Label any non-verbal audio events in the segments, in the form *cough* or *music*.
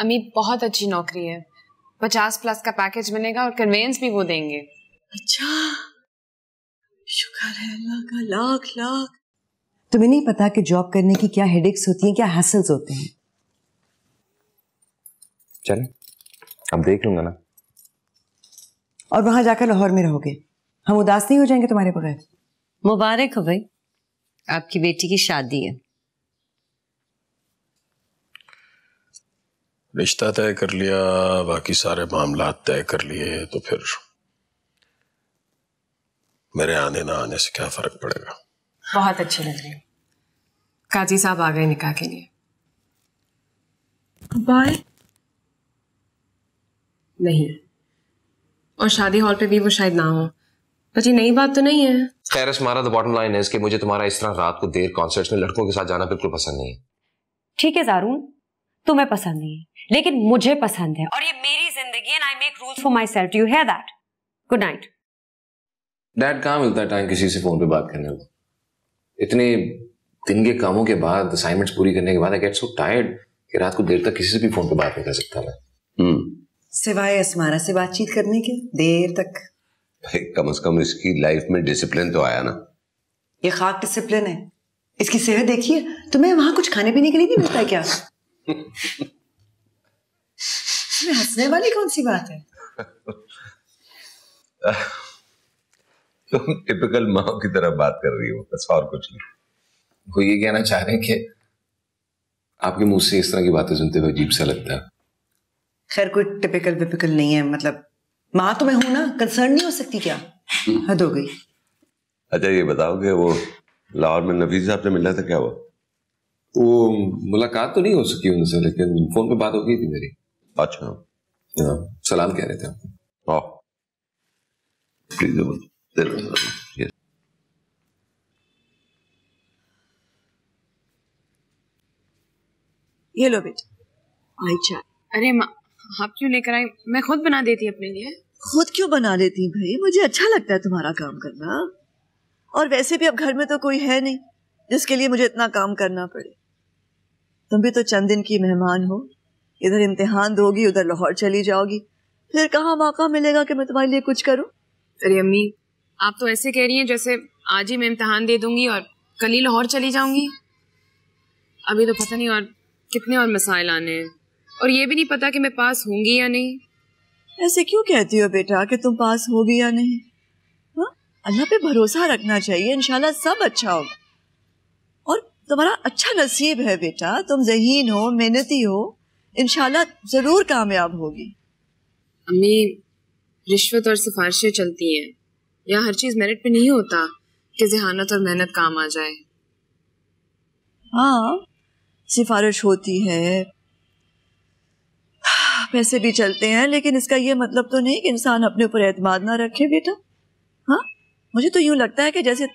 अमित बहुत अच्छी नौकरी है पचास प्लस का पैकेज मिलेगा और कन्वेंस भी वो देंगे अच्छा शुक्र है अल्लाह का लाख लाख तुम्हें नहीं पता कि जॉब करने की क्या हेडेक्स होती हैं क्या हासिल्स होते हैं चल अब देख लूंगा ना और वहां जाकर लाहौर में रहोगे हम उदास नहीं हो जाएंगे तुम्हारे बगैर मुबारक हो भाई आपकी बेटी की शादी है रिश्ता तय कर लिया बाकी सारे मामला तय कर लिए तो फिर मेरे आने ना आने से क्या फर्क पड़ेगा बहुत अच्छी लग रही काजी साहब आ गए निकाह के लिए बाय नहीं और शादी हॉल पे भी वो शायद ना हो जी नई बात तो नहीं है खैर मारा द बॉटम लाइन है कि मुझे तुम्हारा इस तरह रात को देर कॉन्सर्ट्स में लड़कों के साथ जाना बिल्कुल पसंद नहीं है ठीक है जारून तुम्हें पसंद नहीं है लेकिन मुझे पसंद है और ये मेरी जिंदगी and I make rules for myself you have that good night dad कहाँ मिलता है टाइम किसी से फोन पे बात करने को इतने दिन के कामों के बाद असाइनमेंट्स पूरी करने के बाद आई गेट सो टायर्ड कि रात को देर तक किसी से भी फोन पे बात नहीं कर सकता मैं hmm. सिवाय अस्मारा से बातचीत करने के देर तक भाई कम से कम इसकी लाइफ में डिसिप्लिन तो आया ना ये खाक डिसिप्लिन है इसकी सेहत देखिए तुम्हें वहां कुछ खाने पीने के लिए नहीं मिलता है क्या हंसने वाली कौन सी बात है तुम टिपिकल माओ की तरह बात कर रही हो बस और कुछ नहीं वो ये कहना चाह रहे हैं कि आपके मुंह से इस तरह की बातें सुनते हुए अजीब सा लगता है खैर कोई टिपिकल विपिकल नहीं है मतलब माँ तो मैं हूं ना कंसर्न नहीं हो सकती क्या हम्म। हद हो गई अच्छा ये बताओ कि वो लाहौर में नफीज साहब से मिला था क्या वो वो मुलाकात तो नहीं हो सकी उनसे लेकिन फोन पे बात हो गई थी मेरी अच्छा हाँ, सलाम कह रहे थे ये लो बेटा अरे आप क्यों लेकर आई मैं खुद बना देती अपने लिए खुद क्यों बना लेती भाई मुझे अच्छा लगता है तुम्हारा काम करना और वैसे भी अब घर में तो कोई है नहीं जिसके लिए मुझे इतना काम करना पड़े तुम भी तो चंद दिन की मेहमान हो इधर इम्तिहान दोगी उधर लाहौर चली जाओगी फिर कहाँ मौका मिलेगा कि मैं तुम्हारे लिए कुछ करूँ अरे अम्मी आप तो ऐसे कह रही हैं जैसे आज ही मैं इम्तिहान दे दूंगी और कल ही लाहौर चली जाऊंगी अभी तो पता नहीं और कितने और मसाइल आने हैं और ये भी नहीं पता कि मैं पास होंगी या नहीं ऐसे क्यों कहती हो बेटा कि तुम पास होगी या नहीं हाँ, अल्लाह पे भरोसा रखना चाहिए इंशाल्लाह सब अच्छा होगा तुम्हारा अच्छा नसीब है बेटा तुम जहीन हो मेहनती हो इनशाला जरूर कामयाब होगी अम्मी रिश्वत और सिफारिशें चलती हैं यहाँ हर चीज मेरिट पे नहीं होता कि जहानत और मेहनत काम आ जाए हाँ सिफारिश होती है पैसे भी चलते हैं लेकिन इसका यह मतलब तो नहीं कि इंसान अपने ऊपर एतमाद ना रखे बेटा हाँ मुझे तो यूं लगता है कि जैसे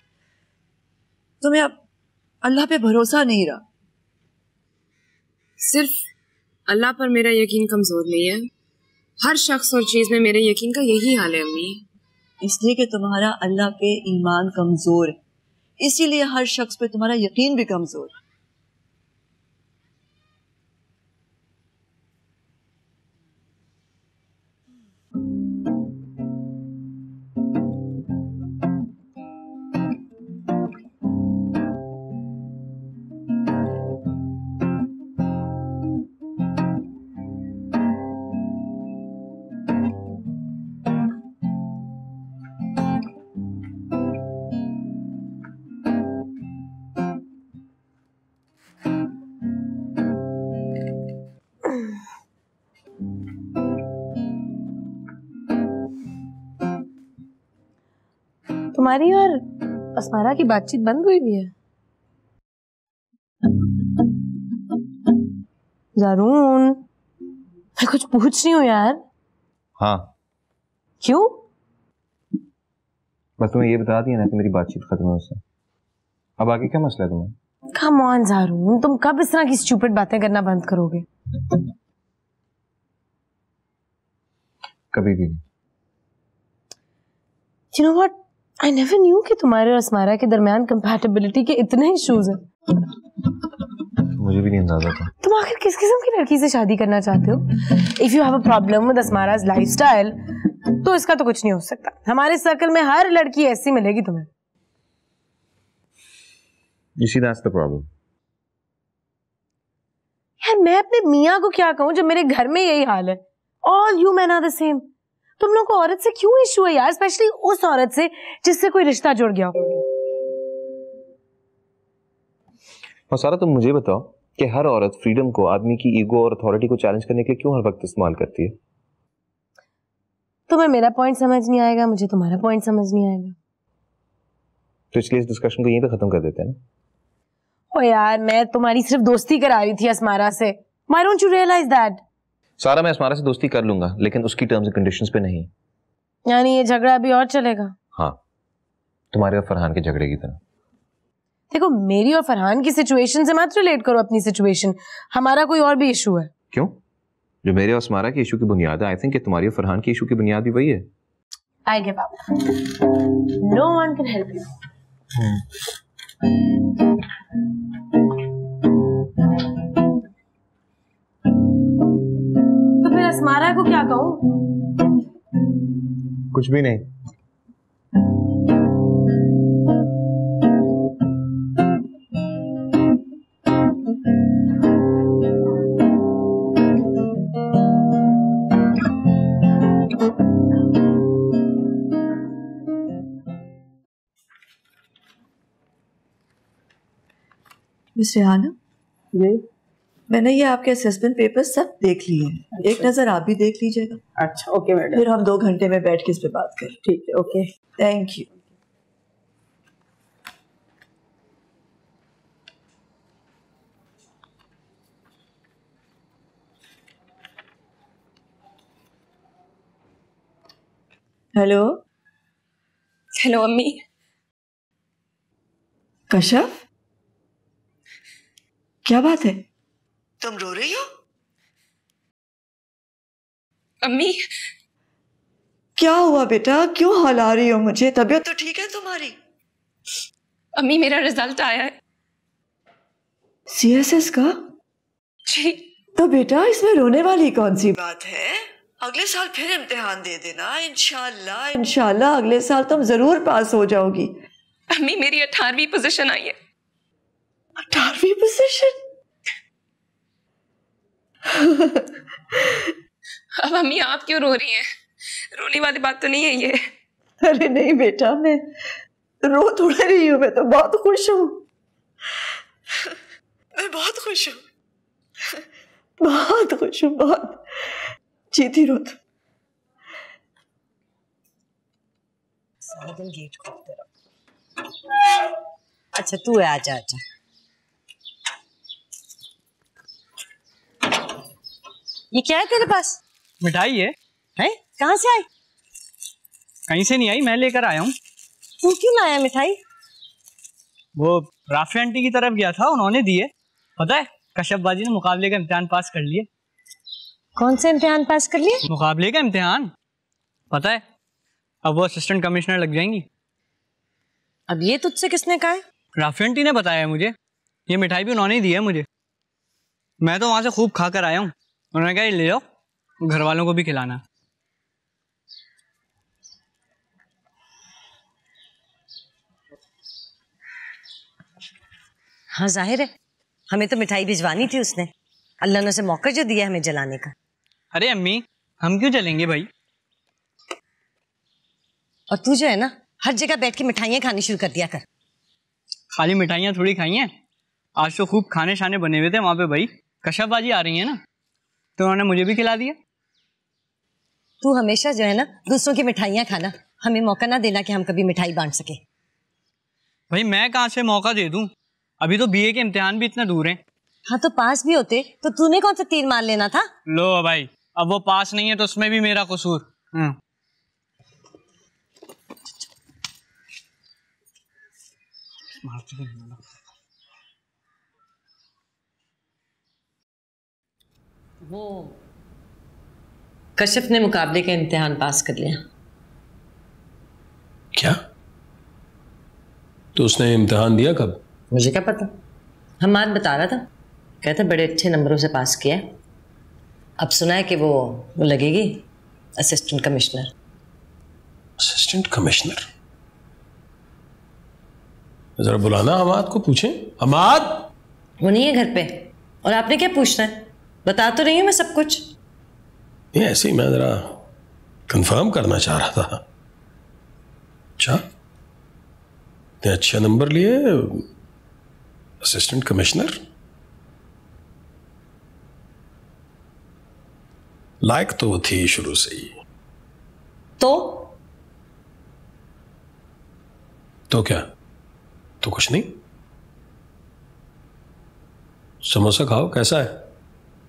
तुम्हें अब अल्लाह पे भरोसा नहीं रहा सिर्फ अल्लाह पर मेरा यकीन कमज़ोर नहीं है हर शख्स और चीज़ में मेरे यकीन का यही हाल है अम्मी इसलिए कि तुम्हारा अल्लाह पे ईमान कमज़ोर है इसीलिए हर शख्स पे तुम्हारा यकीन भी कमज़ोर है तुम्हारी और असमारा की बातचीत बंद हुई भी है जरून मैं कुछ पूछ रही हूँ यार हाँ क्यों बस तुम्हें ये बता दिया ना कि मेरी बातचीत खत्म है उससे अब आगे क्या मसला है तुम्हें कम ऑन जारून तुम कब इस तरह की स्टूपिड बातें करना बंद करोगे कभी भी नहीं you know what I never knew कि तुम्हारे और असमारा के दरमियान कंपैटिबिलिटी के इतने इश्यूज हैं मुझे भी नहीं अंदाजा था तुम आखिर किस किस्म की लड़की से शादी करना चाहते हो if you have a problem with असमाराज लाइफस्टाइल तो इसका तो कुछ नहीं हो सकता हमारे सर्कल में हर लड़की ऐसी मिलेगी तुम्हें You see, that's the problem. यार मैं अपने मियाँ को क्या कहूँ जब मेरे घर में यही हाल है all you man are the same तुम लोग को औरत से क्यों इश्यू है यार स्पेशली उस औरत से जिससे कोई रिश्ता जुड़ गया हो सारा तुम मुझे बताओ कि हर औरत फ्रीडम को आदमी की ईगो और अथॉरिटी को चैलेंज करने के लिए क्यों हर वक्त इस्तेमाल करती है तुम्हें मेरा पॉइंट समझ नहीं आएगा मुझे तुम्हारा पॉइंट समझ नहीं आएगा तो इसलिए इस डिस्कशन को यहीं पे खत्म कर देते हैं ना ओ यार मैं तुम्हारी सिर्फ दोस्ती करा रही थी असमारा से why don't you realize that सारा मैं से दोस्ती कर लूंगा लेकिन उसकी टर्म्स एंड कंडीशंस पे नहीं यानी ये झगड़ा अभी और चलेगा हाँ तुम्हारे और फरहान के झगड़े की तरह देखो मेरी और फरहान की सिचुएशन से मत रिलेट करो अपनी सिचुएशन हमारा कोई और भी इशू है क्यों जो मेरे और स्मारा के इशू की बुनियाद है आई थिंक तुम्हारी और फरहान के इशू की बुनियाद भी वही है I give up no one can help you बस मारा है को क्या कहूं कुछ भी नहीं मिस्टर आलम जी मैंने ये आपके असेसमेंट पेपर सब देख लिए हैं अच्छा। एक नज़र आप भी देख लीजिएगा अच्छा ओके मैडम फिर हम दो घंटे में बैठ के इस पे बात करें ठीक है okay thank you hello hello अम्मी कश्यप क्या बात है तुम रो रही हो अम्मी क्या हुआ बेटा क्यों हला रही हो मुझे तबीयत तो ठीक है तुम्हारी अम्मी मेरा रिजल्ट आया है सीएसएस का जी तो बेटा इसमें रोने वाली कौन सी बात है अगले साल फिर इम्तिहान दे देना इनशाला इनशाला अगले साल तुम जरूर पास हो जाओगी अम्मी मेरी अठारहवीं पोजीशन आई है अठारहवीं पोजीशन *laughs* अब अम्मी आप क्यों रो रही हैं रोने वाली बात तो नहीं है ये अरे नहीं बेटा मैं रो थोड़ा रही हूँ मैं तो बहुत खुश हूँ *laughs* मैं बहुत खुश हूँ बहुत खुश हूँ बहुत जीती रो तो गेट खोलते रहो अच्छा तू है आजा आजा ये क्या है तेरे पास मिठाई है हैं कहाँ से आई कहीं से नहीं आई मैं लेकर आया हूँ तू क्यों लाया मिठाई वो राफी आंटी की तरफ गया था उन्होंने दिए पता है कश्यप बाजी ने मुकाबले का इम्तिहान पास कर लिए कौन से इम्तिहान पास कर लिए मुकाबले का इम्तिहान पता है अब वो असिस्टेंट कमिश्नर लग जाएंगी अब ये तुझसे किसने कहा है राफी आंटी ने बताया मुझे ये मिठाई भी उन्होंने दी है मुझे मैं तो वहाँ से खूब खा कर आया हूँ उन्होंने कहा ले जाओ घर वालों को भी खिलाना हाँ जाहिर है हमें तो मिठाई भिजवानी थी उसने अल्लाह ने उसे मौका जो दिया हमें जलाने का अरे अम्मी हम क्यों जलेंगे भाई और तू जो है ना हर जगह बैठ के मिठाइयाँ खानी शुरू कर दिया कर खाली मिठाइयाँ थोड़ी खाई हैं आज तो खूब खाने शाने बने हुए थे वहाँ पे भाई कशाबाजी आ रही है ना तो उन्होंने मुझे भी खिला दिया तू हमेशा जो है ना दूसरों की मिठाइयाँ खाना हमें मौका ना देना कि हम कभी मिठाई बांट सके भाई मैं कहाँ से मौका दे दूँ अभी तो बीए के इम्तिहान भी इतना दूर है हाँ तो पास भी होते तो तूने कौन सा तीर मार लेना था लो भाई अब वो पास नहीं है तो उसमें भी मेरा कसूर हम्म। मारती वो कश्यप ने मुकाबले का इम्तिहान पास कर लिया क्या तो उसने इम्तिहान दिया कब मुझे क्या पता हम आज बता रहा था कहता बड़े अच्छे नंबरों से पास किया अब सुना है कि वो वो लगेगी असिस्टेंट कमिश्नर असिस्टेंट कमिश्नर जरा बुलाना हमाद को पूछे हमाद वो नहीं है घर पे और आपने क्या पूछना है बता तो रही हूँ मैं सब कुछ ऐसे ही मैं ज़रा कंफर्म करना चाह रहा था अच्छा ते अच्छे नंबर लिए असिस्टेंट कमिश्नर लायक तो थी शुरू से ही तो तो क्या तो कुछ नहीं समोसा खाओ कैसा है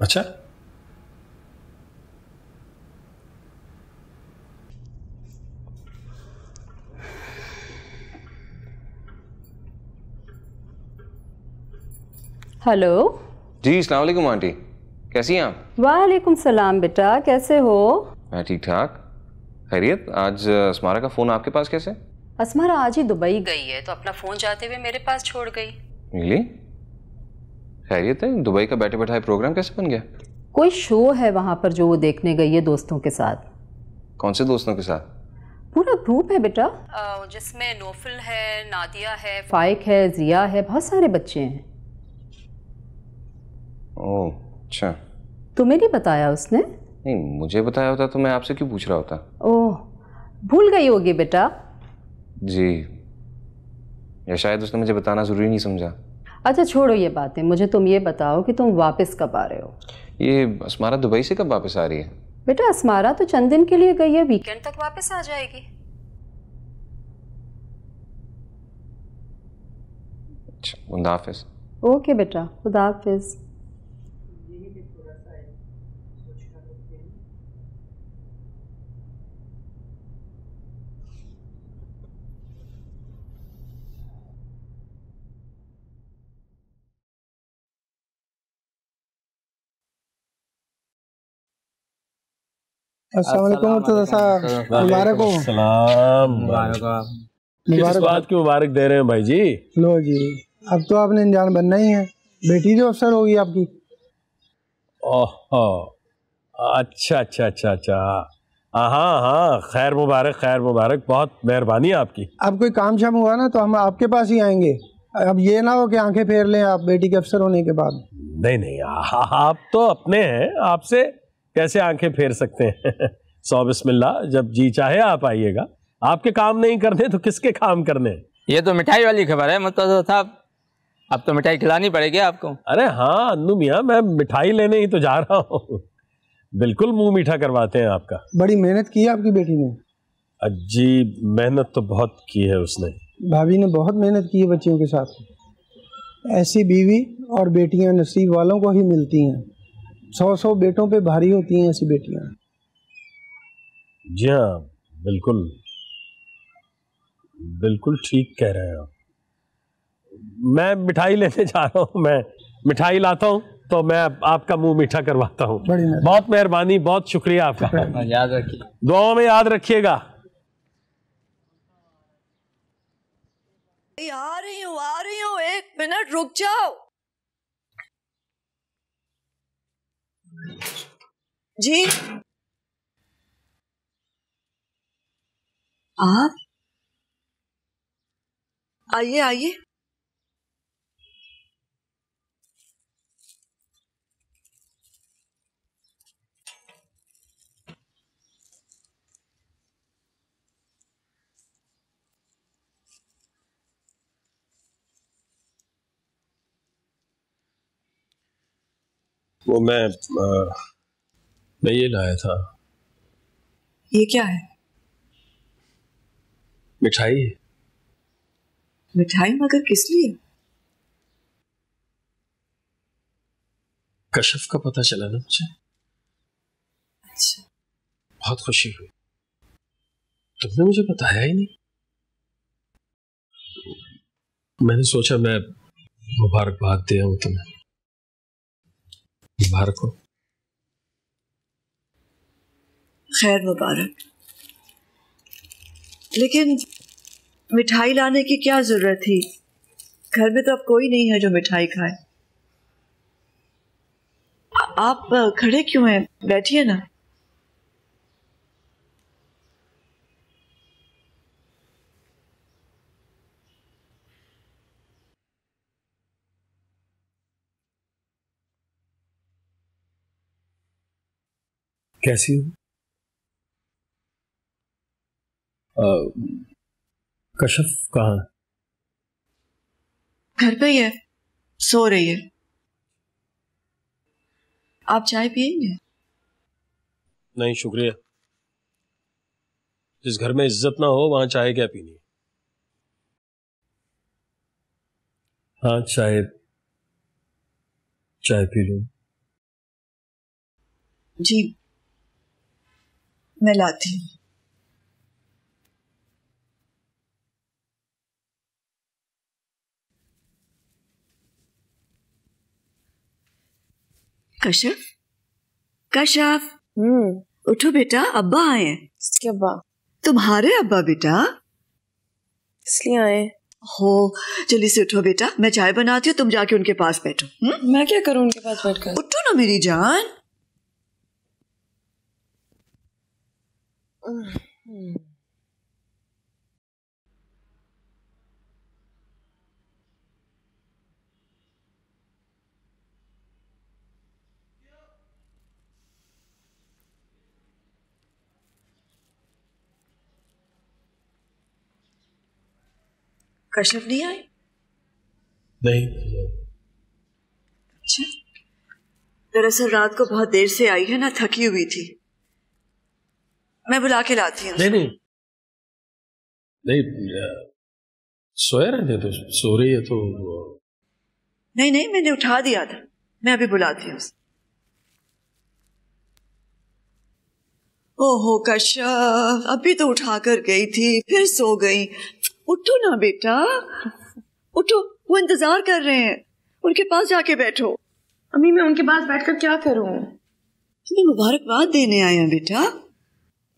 अच्छा हेलो जी सलामकुम आंटी कैसी हैं आप वालेकुम सलाम बेटा कैसे हो मैं ठीक ठाक खैरियत आज असमारा का फ़ोन आपके पास कैसे असमारा आज ही दुबई गई है तो अपना फ़ोन जाते हुए मेरे पास छोड़ गई really? खैरियत है तो दुबई का बैठे बैठाए प्रोग्राम कैसे बन गया कोई शो है वहाँ पर जो वो देखने गई है दोस्तों के साथ कौन से दोस्तों के साथ पूरा ग्रुप है बेटा जिसमें नोफिल है नादिया है फाइक है जिया है बहुत सारे बच्चे हैं ओह अच्छा तुम्हें तो नहीं बताया उसने नहीं मुझे बताया होता तो मैं आपसे क्यों पूछ रहा होता ओह भूल गई होगी बेटा जी या शायद उसने मुझे बताना ज़रूरी नहीं समझा अच्छा छोड़ो ये बातें मुझे तुम ये बताओ कि तुम वापस कब आ रहे हो ये असमारा दुबई से कब वापस आ रही है बेटा असमारा तो चंद दिन के लिए गई है वीकेंड तक वापस आ जाएगी अच्छा खुदा हाफिज ओके बेटा खुदा हाफिज़ मुबारक हो मुबारक बात की मुबारक दे रहे हैं भाई जी लो जी अब तो आपने इंजान बनना ही है बेटी जो अफसर होगी आपकी ओहो अच्छा अच्छा अच्छा अच्छा हाँ हाँ, हाँ। खैर मुबारक खैर मुबारक बहुत मेहरबानी आपकी अब कोई काम शाम हुआ ना तो हम आपके पास ही आएंगे अब ये ना हो कि आंखें फेर लें आप बेटी के अफसर होने के बाद नहीं नहीं आप तो अपने हैं आपसे कैसे आंखें फेर सकते हैं *laughs* सौ बिस्मिल्ला जब जी चाहे आप आइएगा आपके काम नहीं करने तो किसके काम करने ये तो मिठाई वाली खबर है मतलब साहब अब तो मिठाई खिलानी पड़ेगी आपको अरे हाँ अन्नू मियाँ मैं मिठाई लेने ही तो जा रहा हूँ बिल्कुल मुंह मीठा करवाते हैं आपका बड़ी मेहनत की है आपकी बेटी ने अजी मेहनत तो बहुत की है उसने भाभी ने बहुत मेहनत की है बच्चियों के साथ ऐसी बीवी और बेटियां नसीब वालों को ही मिलती हैं सौ सौ बेटों पे भारी होती हैं ऐसी बेटियां जी हाँ बिल्कुल बिल्कुल ठीक कह रहे हैं मैं मिठाई लेने जा रहा हूँ मैं मिठाई लाता हूँ तो मैं आपका मुंह मीठा करवाता हूँ बहुत मेहरबानी बहुत शुक्रिया आपका हाँ, याद रखिए दुआओं में याद रखिएगा आ रही हूँ आ रही हूँ एक मिनट रुक जाओ जी आप आइए आइए वो मैं आ, मैं ये लाया था ये क्या है मिठाई है मिठाई मगर किस लिए कशफ का पता चला ना मुझे अच्छा बहुत खुशी हुई तुमने मुझे बताया ही नहीं मैंने सोचा मैं मुबारकबाद दे हूं तुम्हें मुबारक हो खैर मुबारक लेकिन मिठाई लाने की क्या जरूरत थी घर में तो अब कोई नहीं है जो मिठाई खाए आप खड़े क्यों हैं बैठिए है ना कैसी हो कशफ कहा घर पे ही है सो रही है आप चाय पिएंगे नहीं शुक्रिया जिस घर में इज्जत ना हो वहां चाय क्या पीनी हाँ चाय चाय पी लू जी मैं लाती हूँ कश्यप कश्यप हम्म। उठो बेटा अब्बा आए अब्बा तुम्हारे अब्बा बेटा इसलिए आए हो जल्दी से उठो बेटा मैं चाय बनाती हूँ तुम जाके उनके पास बैठो हुँ? हम्म? मैं क्या करूँ उनके पास बैठकर उठो ना मेरी जान कश्यप नहीं आए नहीं अच्छा दरअसल रात को बहुत देर से आई है ना थकी हुई थी मैं बुला के लाती हूँ नहीं नहीं नहीं तो सो रही है तो नहीं नहीं मैंने उठा दिया था मैं अभी बुलाती हूँ ओहो कश्यप अभी तो उठा कर गई थी फिर सो गई उठो ना बेटा उठो वो इंतजार कर रहे हैं उनके पास जाके बैठो अम्मी मैं उनके पास बैठकर क्या करूं तुम्हें मुबारकबाद देने आया बेटा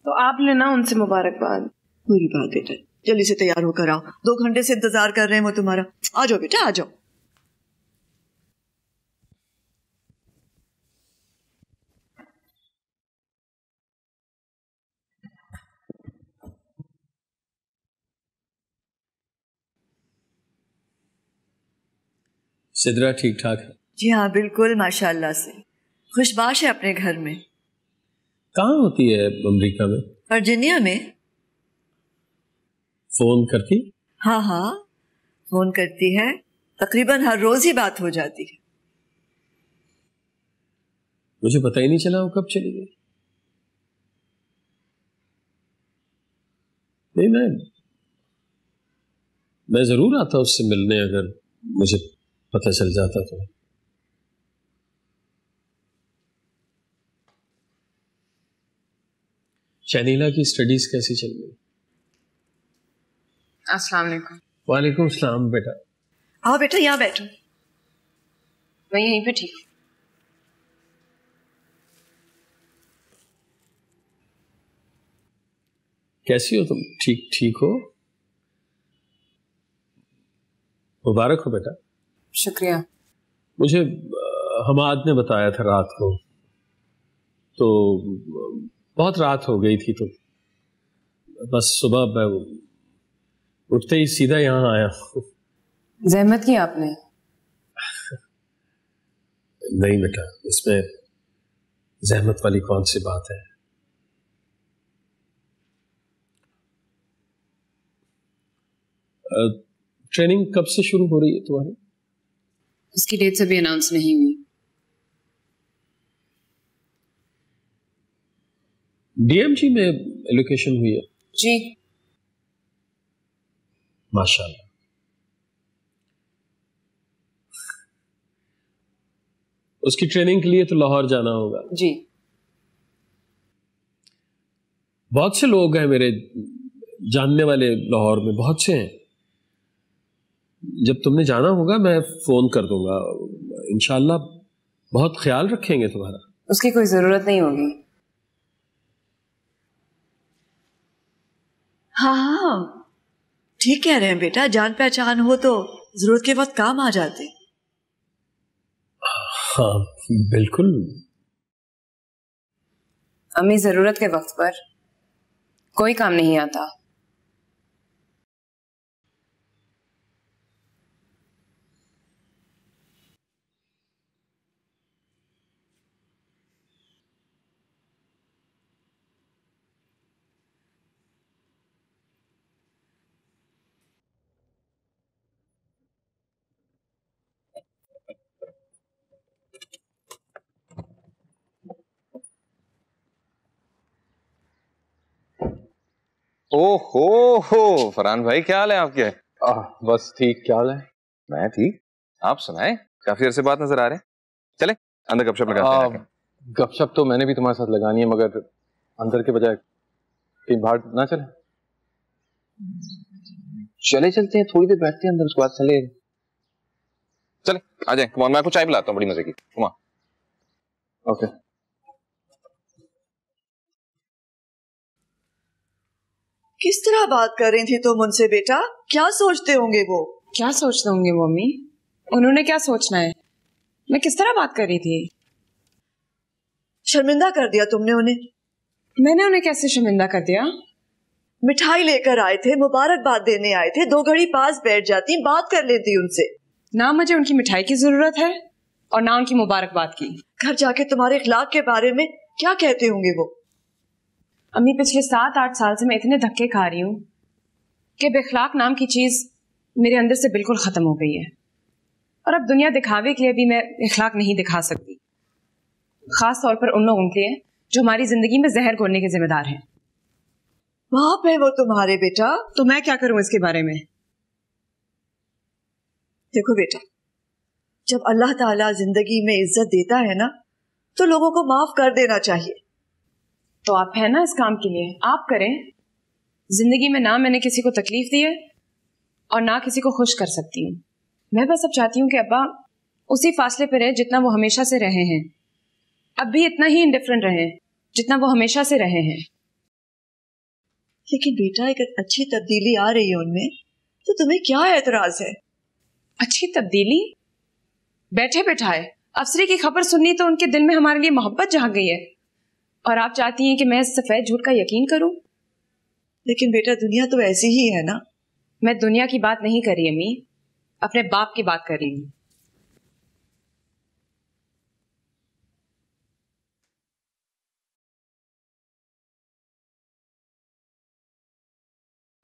तो आप लेना उनसे मुबारकबाद पूरी बात बेटा जल्दी से तैयार होकर आओ दो घंटे से इंतजार कर रहे हैं वो तुम्हारा आ जाओ बेटा आ जाओ सिदरा ठीक ठाक है जी हाँ बिल्कुल माशाल्लाह से खुशबाश है अपने घर में कहाँ होती है अमेरिका में वर्जीनिया में फोन करती हाँ हाँ फोन करती है तकरीबन हर रोज ही बात हो जाती है मुझे पता ही नहीं चला वो कब चली गई नहीं मैं मैं जरूर आता उससे मिलने अगर मुझे पता चल जाता तो शैलीला की स्टडीज कैसी चल रही अस्सलाम वालेकुम वालेकुम सलाम बेटा आओ बेटा यहाँ बैठो मैं यहीं पे ठीक कैसी हो तुम ठीक ठीक हो मुबारक हो बेटा शुक्रिया मुझे हमाद ने बताया था रात को तो बहुत रात हो गई थी तो बस सुबह उठते ही सीधा यहाँ आया जहमत की आपने नहीं बेटा इसमें जहमत वाली कौन सी बात है ट्रेनिंग कब से शुरू हो रही है तुम्हारी उसकी डेट अभी अनाउंस नहीं हुई डीएमजी में एलोकेशन हुई है जी माशाल्लाह उसकी ट्रेनिंग के लिए तो लाहौर जाना होगा जी बहुत से लोग हैं मेरे जानने वाले लाहौर में बहुत से हैं जब तुमने जाना होगा मैं फ़ोन कर दूंगा इनशाला बहुत ख्याल रखेंगे तुम्हारा उसकी कोई ज़रूरत नहीं होगी हाँ हाँ ठीक कह रहे हैं बेटा जान पहचान हो तो जरूरत के वक्त काम आ जाते हाँ बिल्कुल अम्मी जरूरत के वक्त पर कोई काम नहीं आता ओहो हो फरहान भाई क्या हाल है आपके आ, बस ठीक क्या हाल है मैं ठीक आप सुनाए काफी अरसे बात नजर आ रहे हैं चले अंदर गपशप लगाते हैं गपशप तो मैंने भी तुम्हारे साथ लगानी है मगर अंदर के बजाय कहीं बाहर ना चले चले चलते हैं थोड़ी देर बैठते हैं अंदर उसके बाद चले चले आ जाए कुमार मैं आपको चाय पिलाता हूँ बड़ी मजे की कुमार ओके okay. किस तरह बात कर रही थी तुम उनसे बेटा क्या सोचते होंगे वो क्या सोचते होंगे मम्मी उन्होंने क्या सोचना है मैं किस तरह बात कर रही थी शर्मिंदा कर दिया तुमने उन्हें मैंने उन्हें कैसे शर्मिंदा कर दिया मिठाई लेकर आए थे मुबारकबाद देने आए थे दो घड़ी पास बैठ जाती बात कर लेती उनसे ना मुझे उनकी मिठाई की जरूरत है और ना उनकी मुबारकबाद की घर जाके तुम्हारे इखलाक के बारे में क्या कहते होंगे वो अम्मी पिछले सात आठ साल से मैं इतने धक्के खा रही हूँ कि बेखलाक नाम की चीज़ मेरे अंदर से बिल्कुल ख़त्म हो गई है और अब दुनिया दिखावे के लिए भी मैं इखलाक नहीं दिखा सकती ख़ास तौर पर उन लोगों के लिए जो हमारी ज़िंदगी में जहर घोड़ने के जिम्मेदार हैं बाप है वो तुम्हारे बेटा तो मैं क्या करूं इसके बारे में देखो बेटा जब अल्लाह ताला जिंदगी में इज्जत देता है ना तो लोगों को माफ कर देना चाहिए तो आप है ना इस काम के लिए आप करें जिंदगी में ना मैंने किसी को तकलीफ दी है और ना किसी को खुश कर सकती हूँ मैं बस अब चाहती हूँ कि अब्बा उसी फासले पर रहे जितना वो हमेशा से रहे हैं अब भी इतना ही इंडिफरेंट रहे जितना वो हमेशा से रहे हैं लेकिन बेटा एक अच्छी तब्दीली आ रही है उनमें तो तुम्हें क्या एतराज है अच्छी तब्दीली बैठे बैठाए अफसरी की खबर सुननी तो उनके दिल में हमारे लिए मोहब्बत जहाँ गई है और आप चाहती हैं कि मैं सफेद झूठ का यकीन करूं लेकिन बेटा दुनिया तो ऐसी ही है ना मैं दुनिया की बात नहीं कर रही अम्मी अपने बाप की बात कर रही हूं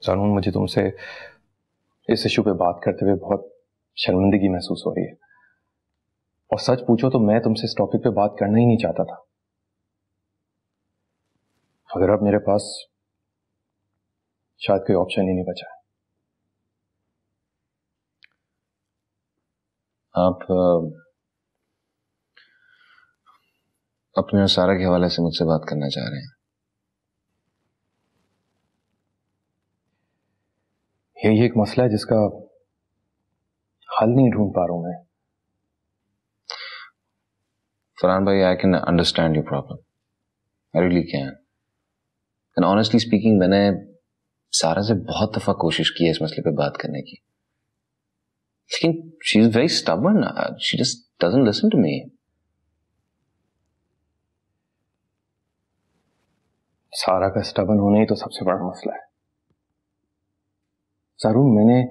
जानून मुझे तुमसे इस इशू पे बात करते हुए बहुत शर्मिंदगी महसूस हो रही है और सच पूछो तो मैं तुमसे इस टॉपिक पे बात करना ही नहीं चाहता था अगर अब मेरे पास शायद कोई ऑप्शन ही नहीं बचा है आप अपने और सारा के हवाले से मुझसे बात करना चाह रहे हैं यही एक मसला है जिसका हल नहीं ढूंढ पा रहा हूं मैं फरहान भाई I can understand your problem I really can and honestly speaking मैंने सारा से बहुत दफ़ा कोशिश की है इस मसले पे बात करने की लेकिन she is very stubborn she just doesn't listen to me Sara का स्टबन होना ही तो सबसे बड़ा मसला है जरूर मैंने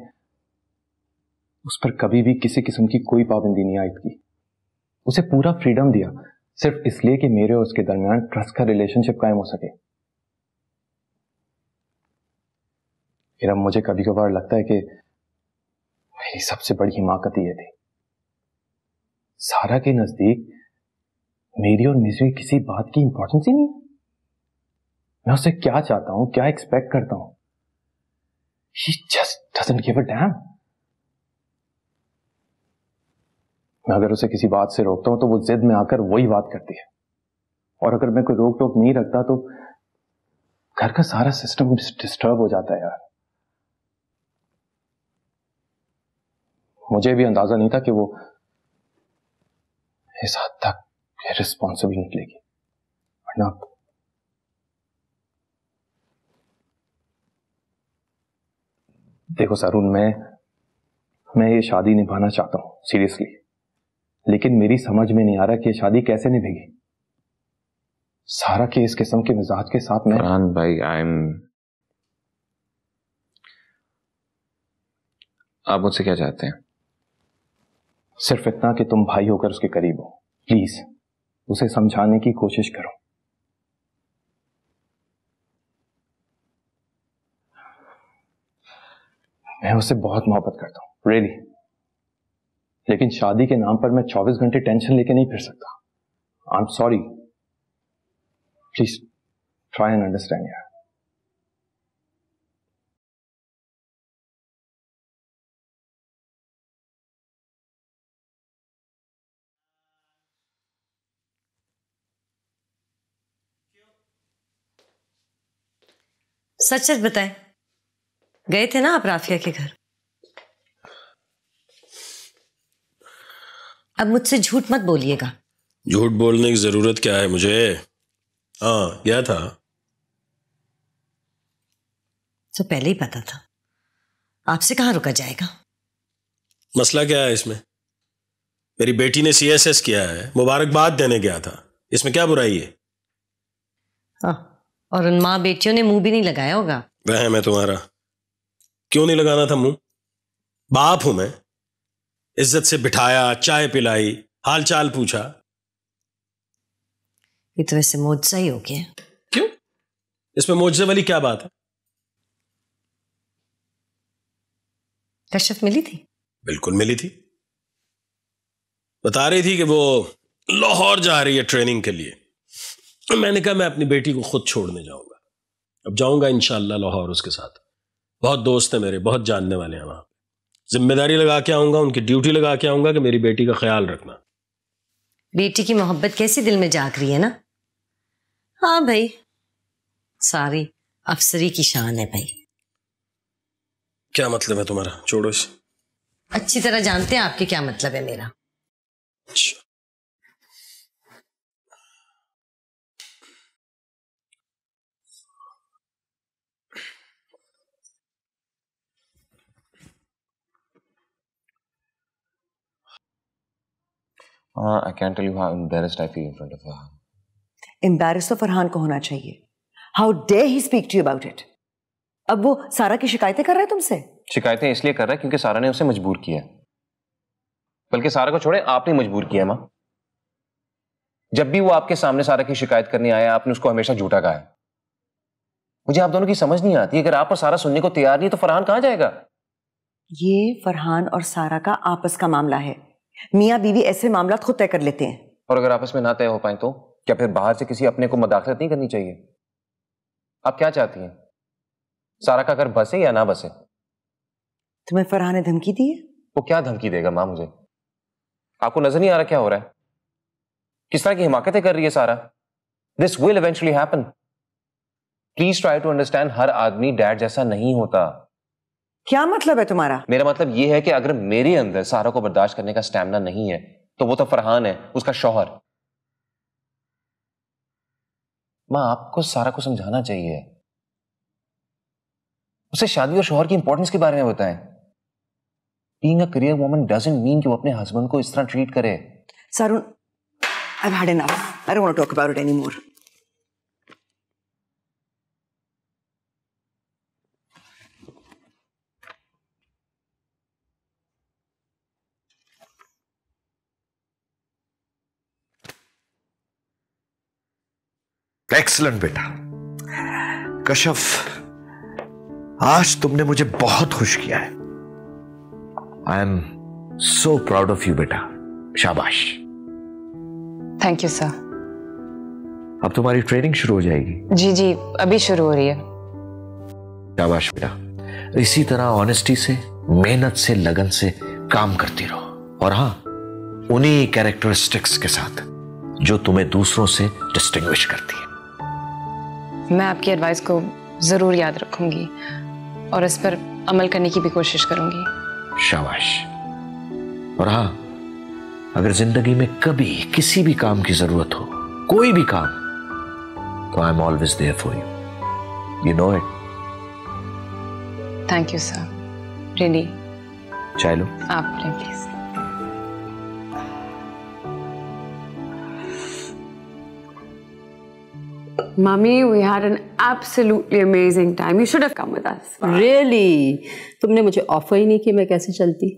उस पर कभी भी किसी किस्म की कोई पाबंदी नहीं आयद की उसे पूरा फ्रीडम दिया सिर्फ इसलिए कि मेरे और उसके दरमियान ट्रस्ट का रिलेशनशिप कायम हो सके अब मुझे कभी कभार लगता है कि मेरी सबसे बड़ी हिमाकत यह थी सारा के नजदीक मेरी और मिजरी किसी बात की इंपॉर्टेंस ही नहीं मैं उसे क्या चाहता हूं क्या एक्सपेक्ट करता हूं he just doesn't give a damn मैं अगर उसे किसी बात से रोकता हूं तो वो जिद में आकर वही बात करती है और अगर मैं कोई रोक टोक नहीं रखता तो घर का सारा सिस्टम डिस्टर्ब हो जाता है यार मुझे भी अंदाजा नहीं था कि वो इस हद तक रिस्पॉन्सिबल निकलेगी वरना देखो सारून मैं मैं ये शादी निभाना चाहता हूं सीरियसली लेकिन मेरी समझ में नहीं आ रहा कि ये शादी कैसे निभेगी सारा के इस किस्म के मिजाज के साथ मैं भाई आई एम आप मुझसे क्या चाहते हैं सिर्फ इतना कि तुम भाई होकर उसके करीब हो प्लीज उसे समझाने की कोशिश करो मैं उससे बहुत मोहब्बत करता हूं रियली really. लेकिन शादी के नाम पर मैं 24 घंटे टेंशन लेके नहीं फिर सकता I am sorry please try and understand यार सच सच बताएं गए थे ना आप राफिया के घर अब मुझसे झूठ मत बोलिएगा झूठ बोलने की जरूरत क्या है मुझे हाँ क्या था तो पहले ही पता था आपसे कहां रुका जाएगा मसला क्या है इसमें मेरी बेटी ने सीएसएस किया है मुबारकबाद देने गया था इसमें क्या बुराई है हाँ और उन माँ बेटियों ने मुंह भी नहीं लगाया होगा वह मैं तुम्हारा क्यों नहीं लगाना था मुंह बाप हूं मैं इज्जत से बिठाया चाय पिलाई हाल चाल पूछा ये तो वैसे मोजा ही हो गया क्यों इसमें मोजे वाली क्या बात है कश्यप मिली थी बिल्कुल मिली थी बता रही थी कि वो लाहौर जा रही है ट्रेनिंग के लिए तो मैंने कहा मैं अपनी बेटी को खुद छोड़ने जाऊंगा अब जाऊंगा इनशाला लाहौर उसके साथ बहुत दोस्त हैं मेरे बहुत जानने वाले हैं वहां जिम्मेदारी लगा के आऊंगा उनकी ड्यूटी लगा के आऊंगा कि मेरी बेटी का ख्याल रखना बेटी की मोहब्बत कैसी दिल में जाग रही है ना हाँ भाई सारी अफसरी की शान है भाई क्या मतलब है तुम्हारा छोड़ो अच्छी तरह जानते हैं आपके क्या मतलब है मेरा अच्छा Uh, I can't tell you how embarrassed I feel in front of Farhan. Embarrassed तो फरहान को होना चाहिए. How dare he speak to you about it? अब वो सारा की शिकायतें कर रहा है तुमसे? शिकायतें इसलिए कर रहा है क्योंकि सारा ने उसे मजबूर किया बल्कि सारा को छोड़े आपने मजबूर किया माँ जब भी वो आपके सामने सारा की शिकायत करने आया आपने उसको हमेशा झूठा कहा है मुझे आप दोनों की समझ नहीं आती अगर आप पर सारा सुनने को तैयार नहीं है तो फरहान कहाँ जाएगा ये फरहान और सारा का आपस का मामला है मियाँ बीवी ऐसे मामला खुद तय कर लेते हैं और अगर आपस में ना तय हो पाए तो क्या फिर बाहर से किसी अपने को मदाखलत नहीं करनी चाहिए आप क्या चाहती हैं सारा का घर बसे या ना बसे तुम्हें फरहान ने धमकी दी है वो क्या धमकी देगा माँ मुझे आपको नजर नहीं आ रहा क्या हो रहा है किस तरह की हिमाकतें कर रही है Sara this will eventually happen please try to understand her आदमी डैड जैसा नहीं होता क्या मतलब है तुम्हारा मेरा मतलब ये है कि अगर मेरे अंदर सारा को बर्दाश्त करने का स्टैमिना नहीं है तो वो तो फरहान है उसका शौहर मां आपको सारा को समझाना चाहिए उसे शादी और शोहर की इंपॉर्टेंस के बारे में बताएं being a career woman doesn't mean कि वो अपने हस्बैंड को इस तरह ट्रीट करे सरुण I've had enough. I don't want to talk about it anymore. Excellent बेटा कश्यप आज तुमने मुझे बहुत खुश किया है I am so proud of you बेटा शाबाश थैंक यू सर अब तुम्हारी ट्रेनिंग शुरू हो जाएगी जी जी अभी शुरू हो रही है शाबाश बेटा इसी तरह ऑनेस्टी से मेहनत से लगन से काम करती रहो और हां उन्हीं कैरेक्टरिस्टिक्स के साथ जो तुम्हें दूसरों से डिस्टिंग्विश करती है मैं आपकी एडवाइस को ज़रूर याद रखूंगी और इस पर अमल करने की भी कोशिश करूंगी शाबाश और हाँ अगर जिंदगी में कभी किसी भी काम की ज़रूरत हो कोई भी काम तो I am always there for you you know it thank you sir ready चाय लो आप प्लीज मम्मी we had an absolutely amazing time you should have come with us really तुमने मुझे ऑफर ही नहीं की मैं कैसे चलती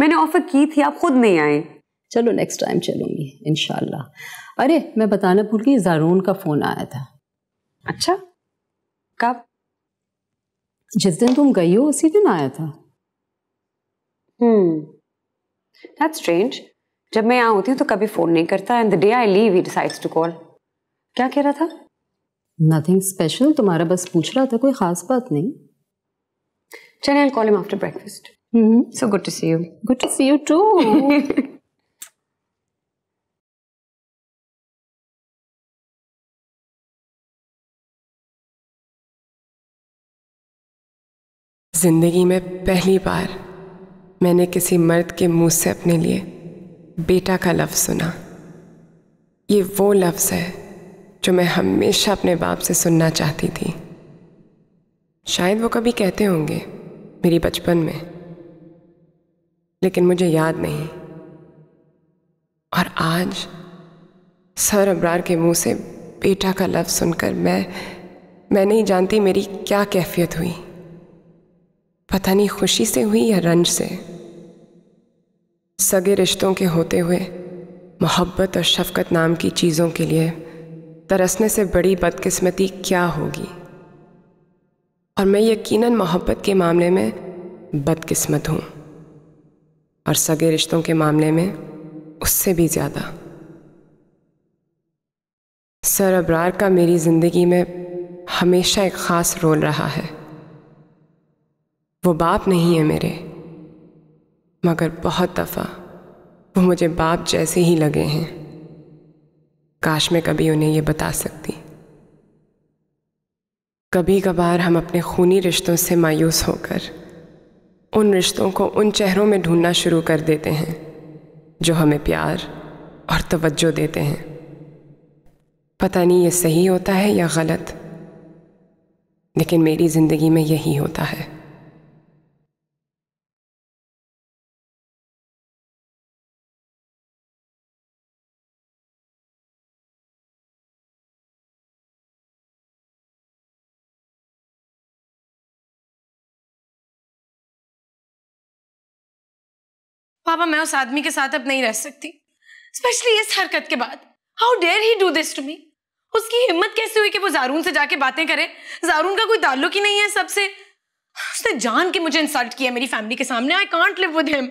मैंने ऑफर की थी आप खुद नहीं आए चलो नेक्स्ट टाइम चलूंगी इनशाला अरे मैं बताना भूल गई जारून का फोन आया था अच्छा कब जिस दिन तुम गई हो उसी दिन आया था हम्म दैट्स स्ट्रेंज जब मैं यहाँ होती हूँ तो कभी फोन नहीं करता and the day I leave he decides to call क्या कह रहा था नथिंग स्पेशल तुम्हारा बस पूछ रहा था कोई खास बात नहीं चले I call him after breakfast so good to see you good to see you too जिंदगी में पहली बार मैंने किसी मर्द के मुंह से अपने लिए बेटा का लफ्ज़ सुना ये वो लफ्ज़ है जो मैं हमेशा अपने बाप से सुनना चाहती थी शायद वो कभी कहते होंगे मेरी बचपन में लेकिन मुझे याद नहीं और आज सर अब्रार के मुंह से बेटा का लफ्ज़ सुनकर मैं मैं नहीं जानती मेरी क्या कैफियत हुई पता नहीं खुशी से हुई या रंज से सगे रिश्तों के होते हुए मोहब्बत और शफकत नाम की चीज़ों के लिए तरसने से बड़ी बदकिस्मती क्या होगी और मैं यकीनन मोहब्बत के मामले में बदकिस्मत हूँ और सगे रिश्तों के मामले में उससे भी ज़्यादा सर अबरार का मेरी ज़िंदगी में हमेशा एक ख़ास रोल रहा है वो बाप नहीं है मेरे मगर बहुत दफ़ा वो मुझे बाप जैसे ही लगे हैं काश मैं कभी उन्हें ये बता सकती कभी कभार हम अपने खूनी रिश्तों से मायूस होकर उन रिश्तों को उन चेहरों में ढूंढना शुरू कर देते हैं जो हमें प्यार और तवज्जो देते हैं पता नहीं ये सही होता है या गलत लेकिन मेरी ज़िंदगी में यही होता है पापा मैं उस आदमी के साथ अब नहीं रह सकती स्पेशली इस हरकत के बाद how dare he do this to me उसकी हिम्मत कैसे हुई कि वो जारून से जाके बातें करे जारून का कोई ताल्लुक ही नहीं है सबसे उसने जान के मुझे इंसल्ट किया मेरी फैमिली के सामने I can't live with him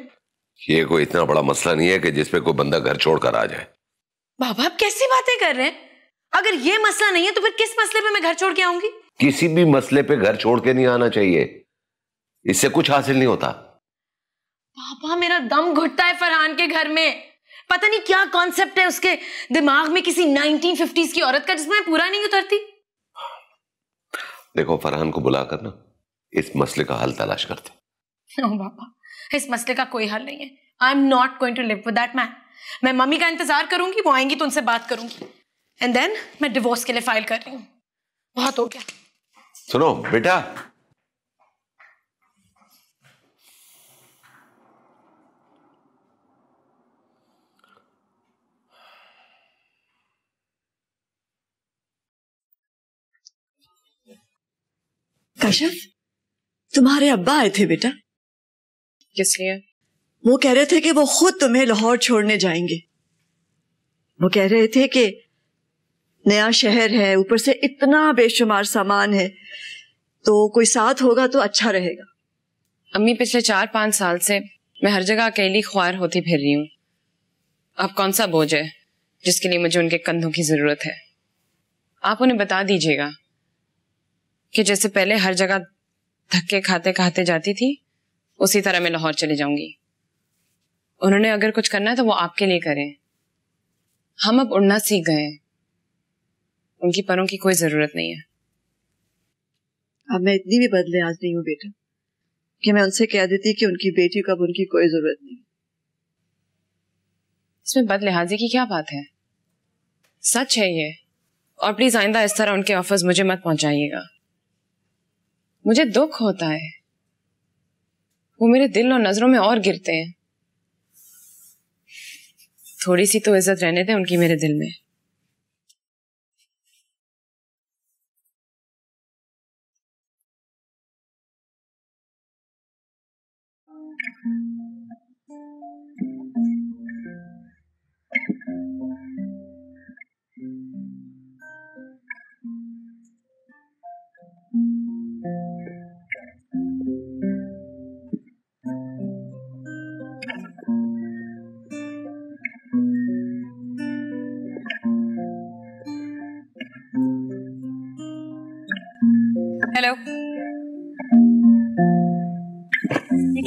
ये कोई इतना बड़ा मसला नहीं है कि जिसपे कोई बंदा घर छोड़कर आ जाए बाबा आप कैसी बातें कर रहे हैं अगर ये मसला नहीं है तो फिर किस मसले पे मैं घर छोड़ के आऊंगी किसी भी मसले पे घर छोड़ के नहीं आना चाहिए इससे कुछ हासिल नहीं होता पापा मेरा दम घुटता है फरहान के घर में पता नहीं क्या कॉन्सेप्ट है उसके दिमाग में किसी 1950s की औरत का जिसमें पूरा नहीं उतरती देखो फरहान को बुलाकर ना इस मसले का हल तलाश करते नो पापा इस मसले का कोई हल नहीं है I am not going to live with that man मैं मम्मी का इंतजार करूंगी वो आएंगी तो उनसे बात करूंगी एंड देन मैं डिवोर्स के लिए फाइल कर रही हूँ बहुत हो गया सुनो बेटा कश्यप तुम्हारे अब्बा आए थे बेटा किस लिए वो कह रहे थे कि वो खुद तुम्हें लाहौर छोड़ने जाएंगे वो कह रहे थे कि नया शहर है ऊपर से इतना बेशुमार सामान है तो कोई साथ होगा तो अच्छा रहेगा अम्मी पिछले चार पांच साल से मैं हर जगह अकेली ख्वार होती फिर रही हूँ अब कौन सा बोझ है जिसके लिए मुझे उनके कंधों की जरूरत है आप उन्हें बता दीजिएगा कि जैसे पहले हर जगह धक्के खाते खाते जाती थी उसी तरह मैं लाहौर चली जाऊंगी उन्होंने अगर कुछ करना है तो वो आपके लिए करें हम अब उड़ना सीख गए उनकी परों की कोई जरूरत नहीं है अब मैं इतनी भी बदले आज नहीं हूं बेटा कि मैं उनसे कह देती कि उनकी बेटी को अब उनकी कोई जरूरत नहीं इसमें बदलिहाजी की क्या बात है सच है ये और प्लीज आइंदा इस तरह उनके ऑफर्स मुझे मत पहुंचाइएगा मुझे दुख होता है वो मेरे दिल और नजरों में और गिरते हैं थोड़ी सी तो इज्जत रहने थे उनकी मेरे दिल में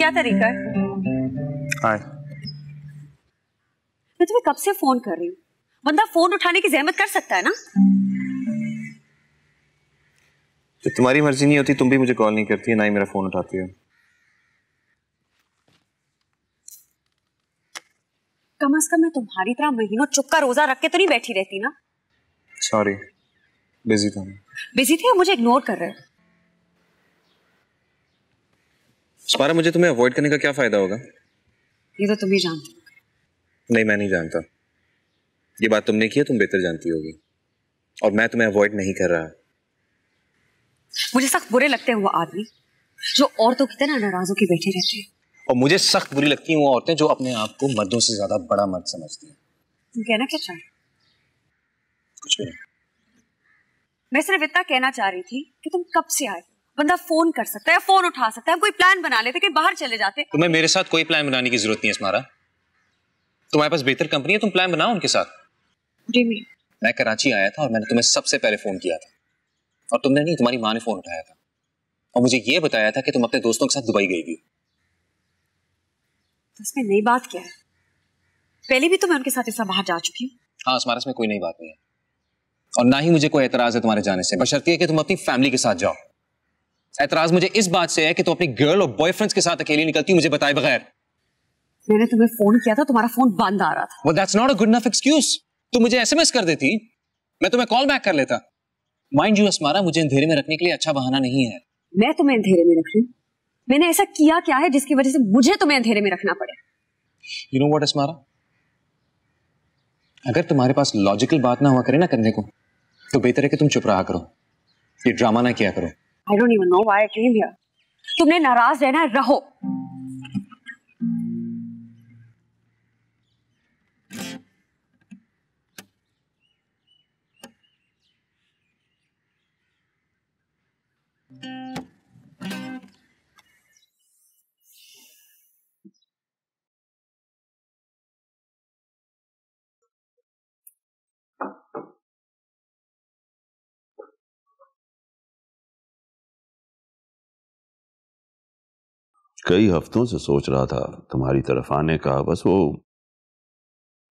क्या तरीका है हाय मैं तुम्हें कब से फोन कर रही हूँ बंदा फोन उठाने की जहमत कर सकता है ना जो तुम्हारी मर्जी नहीं होती तुम भी मुझे कॉल नहीं करती है ना ही मेरा फोन उठाती हो कम से कम मैं तुम्हारी तरह महीनों चुप का रोजा रख के तो नहीं बैठी रहती ना सॉरी बिजी था बिजी थे मुझे इग्नोर कर रहे हो स्मारा मुझे तुम्हें अवॉइड करने का क्या फायदा होगा ये तो तुम ही जानते हो नहीं मैं नहीं जानता ये बात तुमने की है तुम बेहतर जानती होगी और मैं तुम्हें अवॉइड नहीं कर रहा मुझे सख्त बुरे लगते हैं वो आदमी जो औरतों की तरह नाराजों की बैठे रहते हैं और मुझे सख्त बुरी लगती हैं वो औरतें जो अपने आप को मर्दों से ज्यादा बड़ा मर्द समझती हैं तुम कहना क्या चाह कुछ नहीं मैं सिर्फ इतना कहना चाह रही थी कि तुम कब से आए बंदा फोन कर सकता है फोन उठा सकता है कोई प्लान बना लेते कि बाहर चले जाते तुम्हें मेरे साथ कोई प्लान बनाने की जरूरत नहीं है तुम्हारा तुम्हारे पास बेहतर कंपनी है तुम प्लान बनाओ उनके साथ जिमी मैं कराची आया था और मैंने तुम्हें सबसे पहले फोन किया था और तुमने नहीं तुम्हारी माँ ने फोन उठाया था और मुझे ये बताया था कि तुम अपने दोस्तों के साथ दुबई गई थी तो इसमें नई बात क्या है पहले भी तो मैं उनके साथ ऐसा बाहर जा चुकी हूँ हाँ हमारा इसमें कोई नई बात नहीं है और ना ही मुझे कोई एतराज है तुम्हारे जाने से बशर्ती है कि तुम अपनी फैमिली के साथ जाओ एतराज मुझे इस बात से है कि तुम अपनी गर्ल और बॉयफ्रेंड्स के साथ अकेली निकलती हो मुझे बताए बगैर मैंने तुम्हें फोन किया था तुम्हारा फोन बंद आ रहा था well, that's not a good enough excuse तुम मुझे एसएमएस कर देती मैं तुम्हें कॉल बैक कर लेता माइंड यू अस्मारा मुझे अंधेरे में रखने के लिए अच्छा बहाना नहीं है मैं तुम्हें अंधेरे में रख रही हूँ मैंने ऐसा किया क्या है जिसकी वजह से मुझे तुम्हें अंधेरे में रखना पड़े यू नो व्हाट अस्मारा अगर तुम्हारे पास लॉजिकल बात ना हुआ करे ना करने को तो बेहतर है कि तुम चुप रहा करो ये ड्रामा ना किया करो I don't even know why I came here. तुमने नाराज रहना रहो कई हफ्तों से सोच रहा था तुम्हारी तरफ आने का बस वो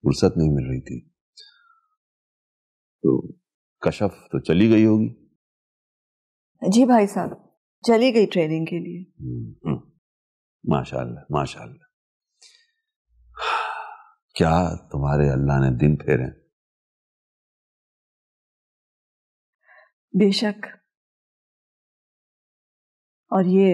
फुर्सत नहीं मिल रही थी तो कशफ तो चली गई होगी जी भाई साहब चली गई ट्रेनिंग के लिए हम्म, हम्म। माशाल्लाह माशाल्लाह क्या तुम्हारे अल्लाह ने दिन फेरे बेशक और ये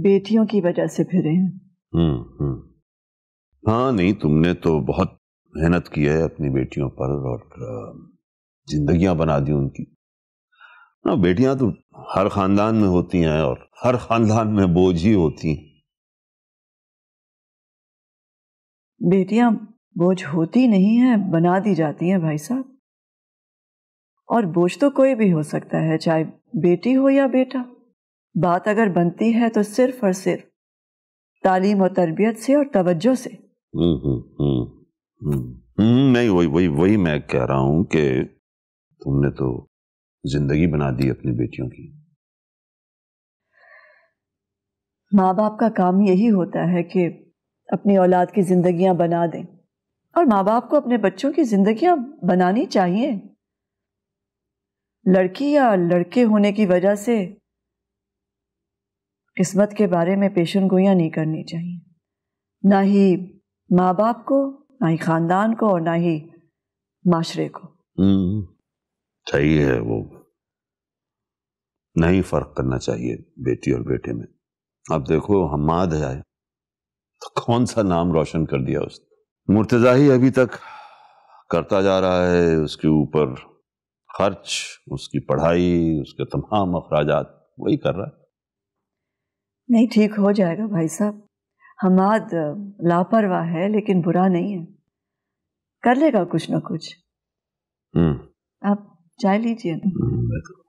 बेटियों की वजह से फिरे हैं हम्म, हम्म। हाँ नहीं तुमने तो बहुत मेहनत की है अपनी बेटियों पर और जिंदगियां बना दी उनकी ना हाँ, बेटियां तो हर खानदान में होती हैं और हर खानदान में बोझ ही होती हैं बेटियां बोझ होती नहीं है बना दी जाती हैं भाई साहब और बोझ तो कोई भी हो सकता है चाहे बेटी हो या बेटा बात अगर बनती है तो सिर्फ और सिर्फ तालीम और तरबियत से और तवज्जो से हम्म, हम्म, हम्म, नहीं वही वही वही मैं कह रहा हूं कि तुमने तो जिंदगी बना दी अपनी बेटियों की माँ बाप का काम यही होता है कि अपनी औलाद की जिंदगियां बना दें और माँ बाप को अपने बच्चों की जिंदगियां बनानी चाहिए लड़की या लड़के होने की वजह से किस्मत के बारे में पेशन गोयाँ नहीं करनी चाहिए ना ही माँ बाप को ना ही खानदान को और ना ही माशरे को सही हम्म, है वो नहीं फर्क करना चाहिए बेटी और बेटे में अब देखो हमाद है तो कौन सा नाम रोशन कर दिया उसने मुर्तजा ही अभी तक करता जा रहा है उसके ऊपर खर्च उसकी पढ़ाई उसके तमाम अखराज वही कर रहा है नहीं ठीक हो जाएगा भाई साहब हमाद लापरवाह है लेकिन बुरा नहीं है कर लेगा कुछ ना कुछ हम्म। आप चाय लीजिए हम्म,